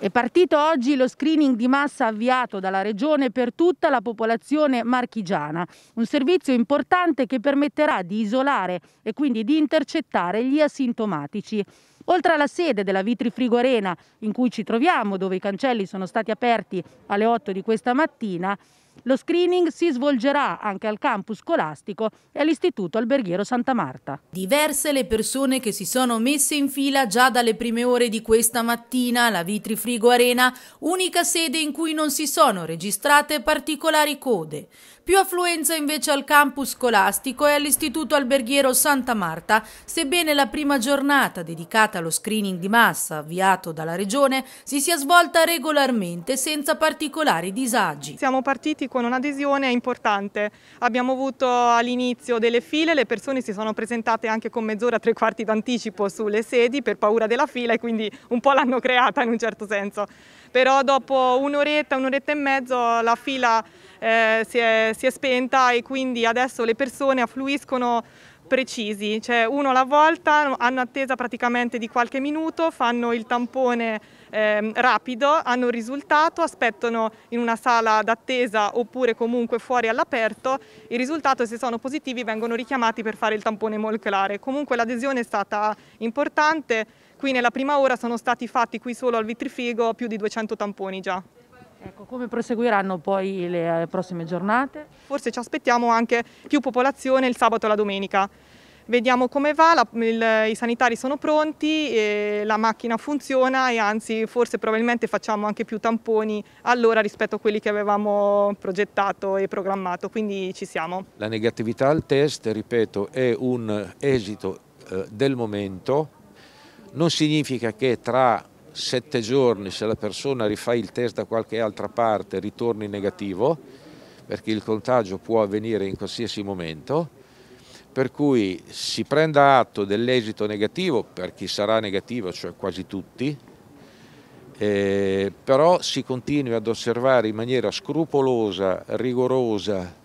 È partito oggi lo screening di massa avviato dalla Regione per tutta la popolazione marchigiana, un servizio importante che permetterà di isolare e quindi di intercettare gli asintomatici. Oltre alla sede della Vitri Frigorena in cui ci troviamo, dove i cancelli sono stati aperti alle 8 di questa mattina, lo screening si svolgerà anche al campus scolastico e all'Istituto Alberghiero Santa Marta. Diverse le persone che si sono messe in fila già dalle prime ore di questa mattina alla Vitrifrigo Arena, unica sede in cui non si sono registrate particolari code. Più affluenza invece al campus scolastico e all'Istituto Alberghiero Santa Marta, sebbene la prima giornata dedicata allo screening di massa avviato dalla Regione si sia svolta regolarmente senza particolari disagi. Siamo partiti con un'adesione importante. Abbiamo avuto all'inizio delle file, le persone si sono presentate anche con mezz'ora, tre quarti d'anticipo sulle sedi per paura della fila e quindi un po' l'hanno creata in un certo senso. Però dopo un'oretta, un'oretta e mezzo la fila eh, si, è, si è spenta e quindi adesso le persone affluiscono precisi, cioè uno alla volta, hanno attesa praticamente di qualche minuto, fanno il tampone eh, rapido, hanno il risultato, aspettano in una sala d'attesa oppure comunque fuori all'aperto, il risultato se sono positivi vengono richiamati per fare il tampone molecolare. Comunque l'adesione è stata importante, qui nella prima ora sono stati fatti qui solo al Vitrifigo più di 200 tamponi già. Ecco, come proseguiranno poi le eh, prossime giornate? Forse ci aspettiamo anche più popolazione il sabato e la domenica. Vediamo come va, la, il, i sanitari sono pronti, la macchina funziona e anzi forse probabilmente facciamo anche più tamponi all'ora rispetto a quelli che avevamo progettato e programmato, quindi ci siamo. La negatività al test, ripeto, è un esito eh, del momento, non significa che tra sette giorni se la persona rifà il test da qualche altra parte ritorni negativo perché il contagio può avvenire in qualsiasi momento per cui si prenda atto dell'esito negativo per chi sarà negativo cioè quasi tutti eh, però si continui ad osservare in maniera scrupolosa, rigorosa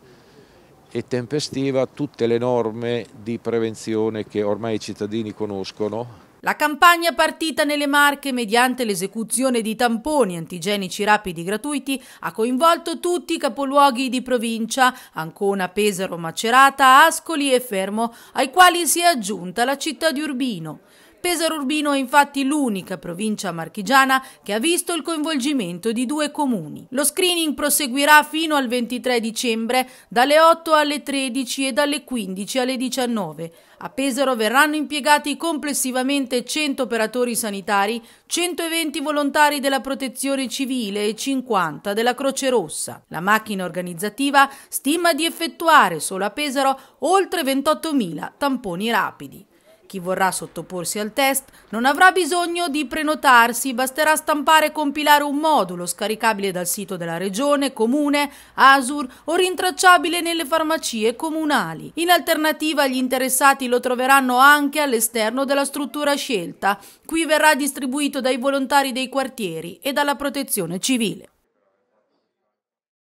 e tempestiva tutte le norme di prevenzione che ormai i cittadini conoscono la campagna partita nelle Marche mediante l'esecuzione di tamponi antigenici rapidi gratuiti ha coinvolto tutti i capoluoghi di provincia, Ancona, Pesaro, Macerata, Ascoli e Fermo, ai quali si è aggiunta la città di Urbino. Pesaro Urbino è infatti l'unica provincia marchigiana che ha visto il coinvolgimento di due comuni. Lo screening proseguirà fino al 23 dicembre dalle 8 alle 13 e dalle 15 alle 19. A Pesaro verranno impiegati complessivamente 100 operatori sanitari, 120 volontari della protezione civile e 50 della Croce Rossa. La macchina organizzativa stima di effettuare solo a Pesaro oltre 28.000 tamponi rapidi. Chi vorrà sottoporsi al test non avrà bisogno di prenotarsi, basterà stampare e compilare un modulo scaricabile dal sito della regione, comune, ASUR o rintracciabile nelle farmacie comunali. In alternativa gli interessati lo troveranno anche all'esterno della struttura scelta. Qui verrà distribuito dai volontari dei quartieri e dalla protezione civile.